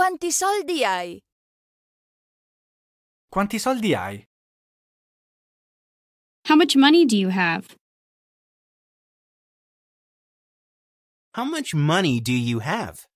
Quanti soldi hai? Quanti soldi hai? How much money do you have? How much money do you have?